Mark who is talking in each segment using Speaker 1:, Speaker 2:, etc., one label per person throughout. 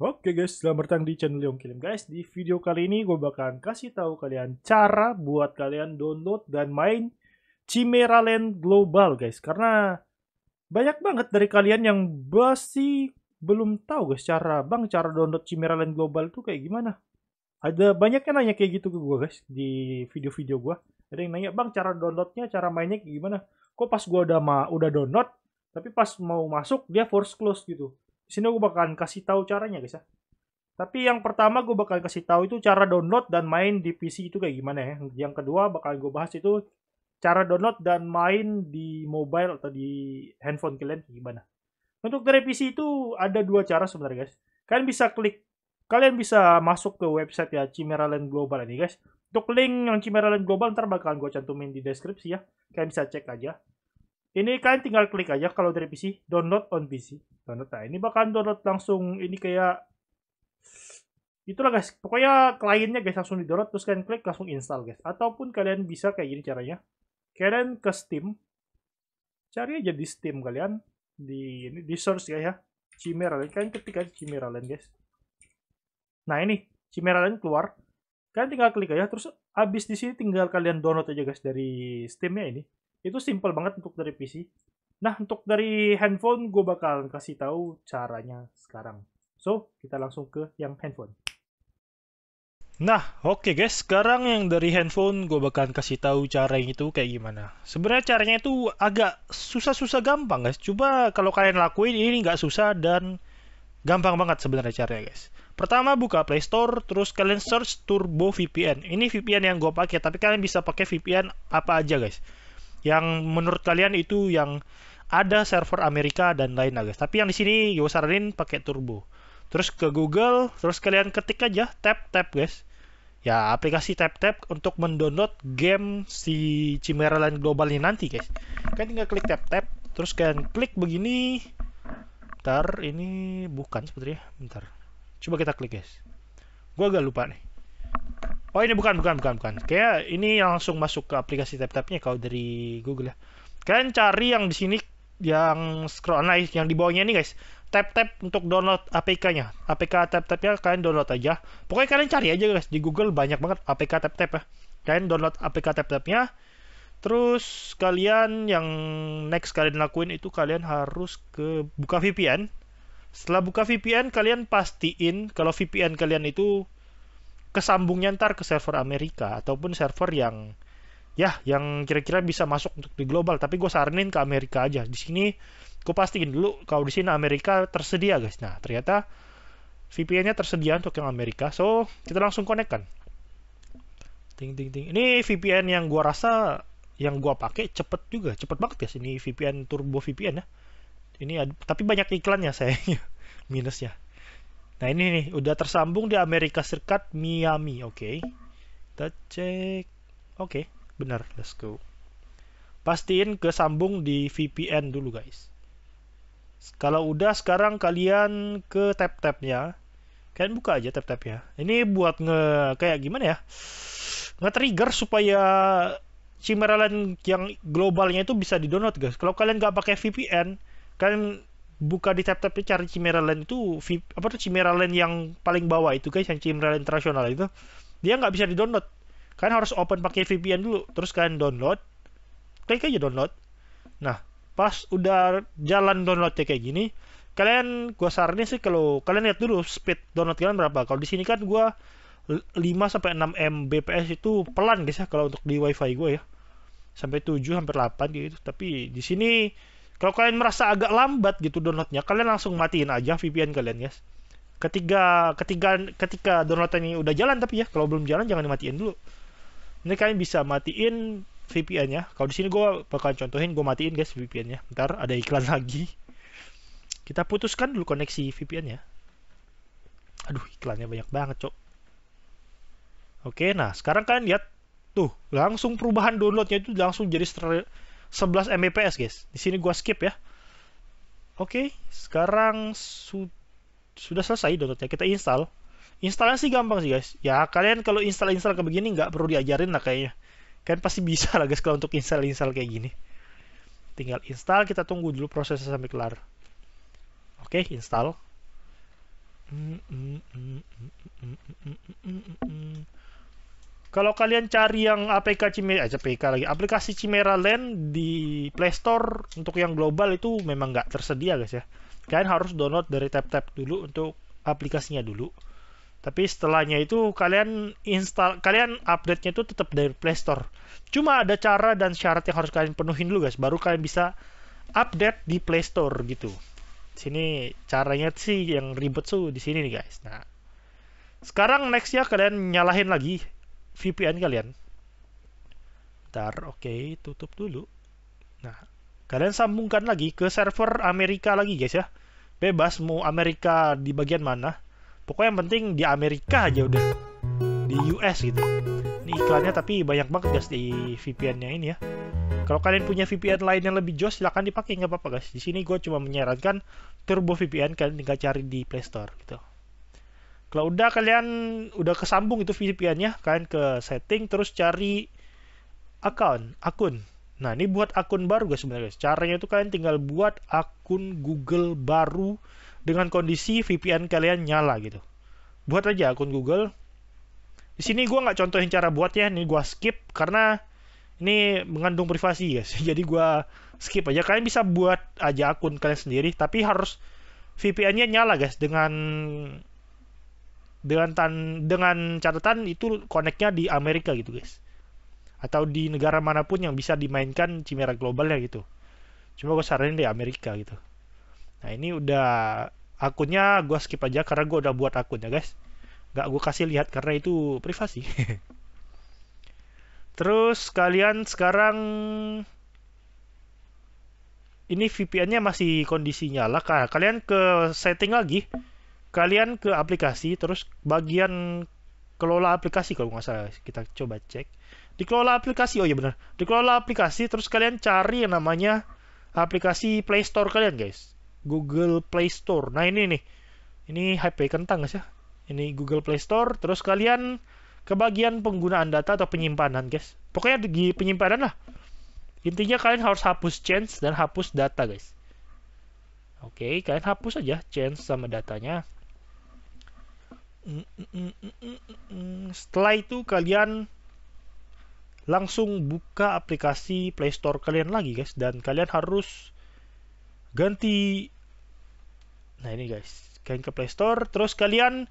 Speaker 1: Oke guys, selamat datang di channel Leong Kilim guys. Di video kali ini gue bakalan kasih tahu kalian cara buat kalian download dan main Chimera Land Global guys. Karena banyak banget dari kalian yang masih belum tahu guys cara bang cara download Chimera Land Global tuh kayak gimana. Ada banyak yang nanya kayak gitu ke gue guys di video-video gue. Ada yang nanya bang cara downloadnya, cara mainnya kayak gimana. Kok pas gue udah ma udah download, tapi pas mau masuk dia force close gitu sini gue bakalan kasih tahu caranya guys ya. Tapi yang pertama gue bakal kasih tahu itu cara download dan main di PC itu kayak gimana ya. Yang kedua bakal gue bahas itu cara download dan main di mobile atau di handphone kalian gimana. Untuk dari PC itu ada dua cara sebenarnya guys. Kalian bisa klik, kalian bisa masuk ke website ya Land Global ini guys. Untuk link yang Land Global ntar bakalan gue cantumin di deskripsi ya. Kalian bisa cek aja. Ini kalian tinggal klik aja kalau dari PC, download on PC. Download. Nah, ini bahkan download langsung ini kayak itulah guys. Pokoknya kliennya guys langsung di download terus kalian klik langsung install guys. Ataupun kalian bisa kayak gini caranya. Kalian ke Steam. Cari aja di Steam kalian di ini di search guys ya. ya. Land kalian ketik aja Chimera Land guys. Nah, ini Chimera Land keluar. Kalian tinggal klik aja terus abis di sini tinggal kalian download aja guys dari Steamnya ini itu simple banget untuk dari PC nah untuk dari handphone gue bakal kasih tahu caranya sekarang so kita langsung ke yang handphone Nah, oke okay guys, sekarang yang dari handphone gue bakal kasih tahu cara yang itu kayak gimana. Sebenarnya caranya itu agak susah-susah gampang guys. Coba kalau kalian lakuin ini nggak susah dan gampang banget sebenarnya caranya guys. Pertama buka Play Store, terus kalian search Turbo VPN. Ini VPN yang gue pakai, tapi kalian bisa pakai VPN apa aja guys yang menurut kalian itu yang ada server Amerika dan lain lain guys. Tapi yang di sini gue saranin pakai turbo. Terus ke Google, terus kalian ketik aja tap tap guys. Ya aplikasi tap tap untuk mendownload game si Chimera Land Global ini nanti guys. Kalian tinggal klik tap tap, terus kalian klik begini. Bentar, ini bukan sepertinya. Bentar. Coba kita klik guys. Gue agak lupa nih. Oh ini bukan bukan bukan bukan. Kayak ini langsung masuk ke aplikasi tap-tapnya kalau dari Google ya. Kalian cari yang di sini yang scroll naik yang di bawahnya ini guys. Tap-tap untuk download APK-nya. APK tap-tapnya kalian download aja. Pokoknya kalian cari aja guys di Google banyak banget APK tap-tap ya. Kalian download APK tap-tapnya. Terus kalian yang next kalian lakuin itu kalian harus ke buka VPN. Setelah buka VPN kalian pastiin kalau VPN kalian itu kesambungnya ntar ke server Amerika ataupun server yang ya yang kira-kira bisa masuk untuk di global tapi gue saranin ke Amerika aja di sini gue pastiin dulu kalau di sini Amerika tersedia guys nah ternyata VPN-nya tersedia untuk yang Amerika so kita langsung connect kan ting ting ting ini VPN yang gue rasa yang gue pakai cepet juga cepet banget guys ini VPN turbo VPN ya ini ada, tapi banyak iklannya sayangnya minusnya Nah ini nih udah tersambung di Amerika Serikat Miami. Oke. Okay. Kita cek. Oke, okay, benar. Let's go. Pastiin kesambung di VPN dulu guys. Kalau udah sekarang kalian ke tab-tabnya. Kalian buka aja tab-tabnya. Ini buat nge kayak gimana ya? Nge-trigger supaya Chimera Land yang globalnya itu bisa di-download guys. Kalau kalian nggak pakai VPN, kalian buka di tab tapi cari Chimera Land itu apa tuh Chimera Land yang paling bawah itu guys yang Chimera Land internasional itu dia nggak bisa di download kan harus open pakai VPN dulu terus kalian download klik aja download nah pas udah jalan downloadnya kayak gini kalian gua saranin sih kalau kalian lihat dulu speed download kalian berapa kalau di sini kan gua 5 sampai 6 Mbps itu pelan guys ya kalau untuk di WiFi gue ya sampai 7 hampir 8 gitu tapi di sini kalau kalian merasa agak lambat gitu downloadnya, kalian langsung matiin aja VPN kalian, guys. Ketiga, ketika ketika download ini udah jalan tapi ya, kalau belum jalan jangan dimatiin dulu. Ini kalian bisa matiin VPN-nya. Kalau di sini gue bakal contohin gue matiin guys VPN-nya. Ntar ada iklan lagi. Kita putuskan dulu koneksi VPN-nya. Aduh, iklannya banyak banget, Cok. Oke, nah sekarang kalian lihat tuh, langsung perubahan downloadnya itu langsung jadi 11 Mbps guys. Di sini gua skip ya. Oke, okay, sekarang su sudah selesai downloadnya. Kita install. instalasi sih gampang sih guys. Ya kalian kalau install-install kayak begini nggak perlu diajarin lah kayaknya. Kalian pasti bisa lah guys kalau untuk install-install kayak gini. Tinggal install, kita tunggu dulu prosesnya sampai kelar. Oke, okay, install. Mm -mm -mm, mm, mm, mm kalau kalian cari yang APK Cimera, eh, APK lagi, aplikasi Cimera Land di Play Store untuk yang global itu memang nggak tersedia guys ya. Kalian harus download dari Tab Tab dulu untuk aplikasinya dulu. Tapi setelahnya itu kalian install, kalian update-nya itu tetap dari Play Store. Cuma ada cara dan syarat yang harus kalian penuhin dulu guys, baru kalian bisa update di Play Store gitu. Sini caranya sih yang ribet tuh di sini nih guys. Nah, sekarang next nextnya kalian nyalahin lagi VPN kalian. Bentar, oke, okay, tutup dulu. Nah, kalian sambungkan lagi ke server Amerika lagi guys ya. Bebas mau Amerika di bagian mana. Pokoknya yang penting di Amerika aja udah. Di US gitu. Ini iklannya tapi banyak banget guys di VPN-nya ini ya. Kalau kalian punya VPN lain yang lebih jos, silahkan dipakai nggak apa-apa guys. Di sini gue cuma menyarankan Turbo VPN kalian tinggal cari di Play Store gitu. Kalau udah kalian udah kesambung itu VPN-nya, kalian ke setting terus cari account, akun. Nah, ini buat akun baru guys sebenarnya guys. Caranya itu kalian tinggal buat akun Google baru dengan kondisi VPN kalian nyala gitu. Buat aja akun Google. Di sini gua nggak contohin cara buatnya, ini gua skip karena ini mengandung privasi guys. Jadi gua skip aja. Kalian bisa buat aja akun kalian sendiri tapi harus VPN-nya nyala guys dengan dengan tan dengan catatan itu koneknya di Amerika gitu guys atau di negara manapun yang bisa dimainkan Cimera globalnya gitu cuma gue saranin di Amerika gitu nah ini udah akunnya gue skip aja karena gue udah buat akunnya guys nggak gue kasih lihat karena itu privasi terus kalian sekarang ini VPN-nya masih kondisinya nyala Kalian ke setting lagi, kalian ke aplikasi terus bagian kelola aplikasi kalau nggak salah kita coba cek di kelola aplikasi oh iya benar di kelola aplikasi terus kalian cari yang namanya aplikasi Play Store kalian guys Google Play Store nah ini nih ini HP kentang guys ya ini Google Play Store terus kalian ke bagian penggunaan data atau penyimpanan guys pokoknya di penyimpanan lah intinya kalian harus hapus change dan hapus data guys oke kalian hapus aja change sama datanya setelah itu kalian langsung buka aplikasi Play Store kalian lagi guys dan kalian harus ganti nah ini guys kalian ke Play Store terus kalian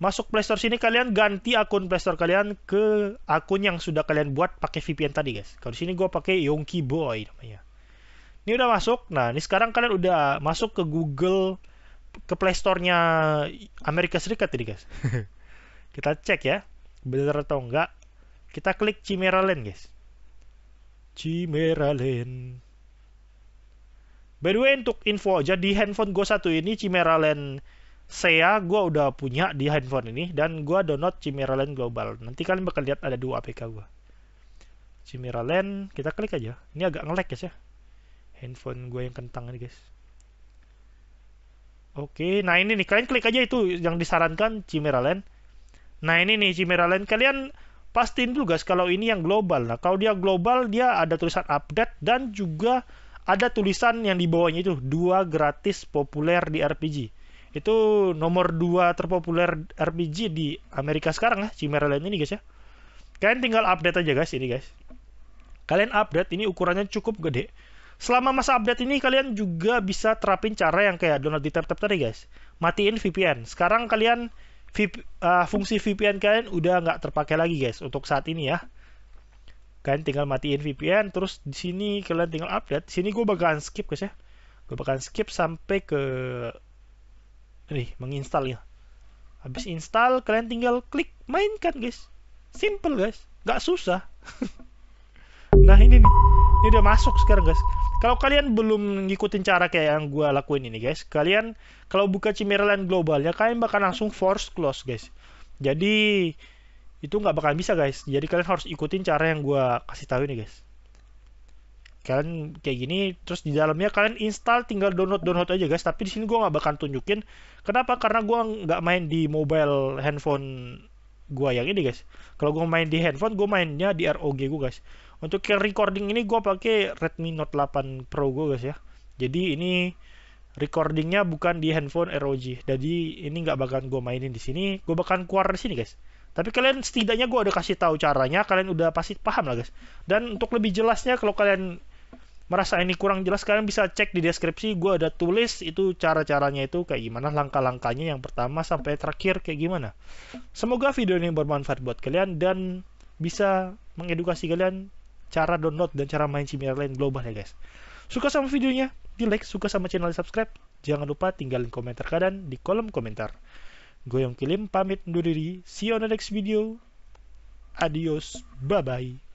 Speaker 1: masuk Play Store sini kalian ganti akun Play Store kalian ke akun yang sudah kalian buat pakai VPN tadi guys kalau di sini gue pakai Yonki Boy namanya ini udah masuk nah ini sekarang kalian udah masuk ke Google ke Play Store-nya Amerika Serikat ini guys. kita cek ya, bener atau enggak. Kita klik Chimera Land guys. Chimera Land. By the way untuk info aja di handphone gue satu ini Chimera Land saya gue udah punya di handphone ini dan gue download Chimera Land Global. Nanti kalian bakal lihat ada dua APK gue. Chimera Land, kita klik aja. Ini agak ngelag guys ya. Handphone gue yang kentang ini guys. Oke, nah ini nih kalian klik aja itu yang disarankan Chimera Land. Nah ini nih Chimera Land kalian pastiin dulu guys kalau ini yang global. Nah kalau dia global dia ada tulisan update dan juga ada tulisan yang di bawahnya itu dua gratis populer di RPG. Itu nomor dua terpopuler RPG di Amerika sekarang lah Chimera Land ini guys ya. Kalian tinggal update aja guys ini guys. Kalian update ini ukurannya cukup gede Selama masa update ini kalian juga bisa terapin cara yang kayak download di tab-tab tadi guys. Matiin VPN. Sekarang kalian VP, uh, eh, fungsi VPN kalian udah nggak terpakai lagi guys untuk saat ini ya. Kalian tinggal matiin VPN, terus di sini kalian tinggal update. Di sini gue bakalan skip guys ya. Gue bakalan skip sampai ke nih menginstal ya Habis install kalian tinggal klik mainkan guys. Simple guys, nggak susah. nah ini nih, ini udah masuk sekarang guys. Kalau kalian belum ngikutin cara kayak yang gue lakuin ini guys, kalian kalau buka Cimerland globalnya kalian bakal langsung force close guys. Jadi itu nggak bakal bisa guys. Jadi kalian harus ikutin cara yang gue kasih tahu ini guys. Kalian kayak gini, terus di dalamnya kalian install tinggal download download aja guys. Tapi di sini gue nggak bakal tunjukin. Kenapa? Karena gue nggak main di mobile handphone gue yang ini guys. Kalau gue main di handphone, gue mainnya di ROG gue guys. Untuk recording ini gue pakai Redmi Note 8 Pro gue guys ya. Jadi ini recordingnya bukan di handphone ROG. Jadi ini nggak bakalan gue mainin di sini. Gue bakalan keluar di sini guys. Tapi kalian setidaknya gue udah kasih tahu caranya. Kalian udah pasti paham lah guys. Dan untuk lebih jelasnya kalau kalian merasa ini kurang jelas kalian bisa cek di deskripsi gue ada tulis itu cara-caranya itu kayak gimana langkah-langkahnya yang pertama sampai terakhir kayak gimana semoga video ini bermanfaat buat kalian dan bisa mengedukasi kalian cara download dan cara main Chimera Lane global ya guys. Suka sama videonya? Di like, suka sama channel subscribe. Jangan lupa tinggalin komentar kalian di kolom komentar. Gue Yongki pamit undur diri. See you on the next video. Adios. Bye-bye.